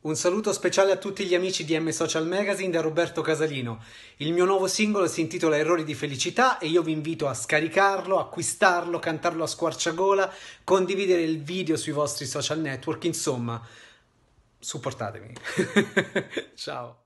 Un saluto speciale a tutti gli amici di M Social Magazine da Roberto Casalino. Il mio nuovo singolo si intitola Errori di felicità e io vi invito a scaricarlo, acquistarlo, cantarlo a squarciagola, condividere il video sui vostri social network, insomma, supportatemi. Ciao.